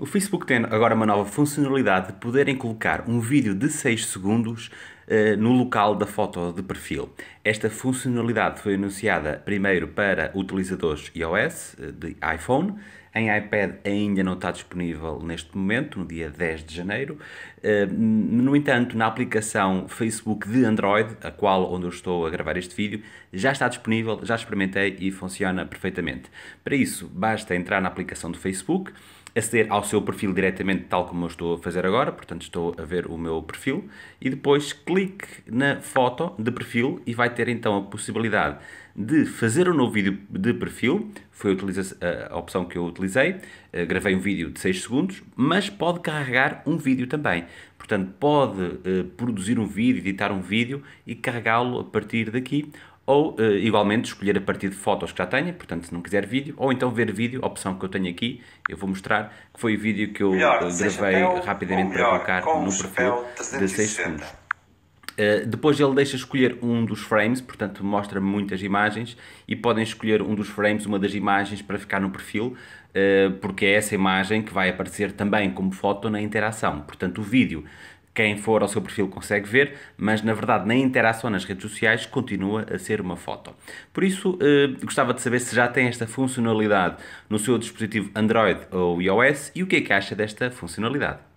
O Facebook tem agora uma nova funcionalidade de poderem colocar um vídeo de 6 segundos eh, no local da foto de perfil. Esta funcionalidade foi anunciada primeiro para utilizadores iOS eh, de iPhone, em iPad ainda não está disponível neste momento, no dia 10 de janeiro. Eh, no entanto, na aplicação Facebook de Android, a qual onde eu estou a gravar este vídeo, já está disponível, já experimentei e funciona perfeitamente. Para isso, basta entrar na aplicação do Facebook, aceder ao seu perfil diretamente, tal como eu estou a fazer agora, portanto estou a ver o meu perfil, e depois clicar clique na foto de perfil e vai ter então a possibilidade de fazer um novo vídeo de perfil. Foi a, opção que eu utilizei. Eh, gravei um vídeo de 6 segundos, mas pode carregar um vídeo também. Portanto, pode eh, produzir um vídeo, editar um vídeo e carregá-lo a partir daqui ou uh, igualmente escolher a partir de fotos que já tenha, portanto se não quiser vídeo, ou então ver vídeo, opção que eu tenho aqui, eu vou mostrar, que foi o vídeo que eu melhor, gravei rapidamente para colocar no perfil de 6 segundos. Eh, depois ele deixa escolher um dos frames, portanto mostra muitas imagens e podem escolher um dos frames, uma das imagens para ficar no perfil, uh, porque é essa imagem que vai aparecer também como foto na interação. Portanto, o vídeo, quem for ao seu perfil consegue ver, mas na verdade na interação nas redes sociais continua a ser uma foto. Por isso, uh, gostava de saber se já tem esta funcionalidade no seu dispositivo Android ou iOS e o que é que acha desta funcionalidade.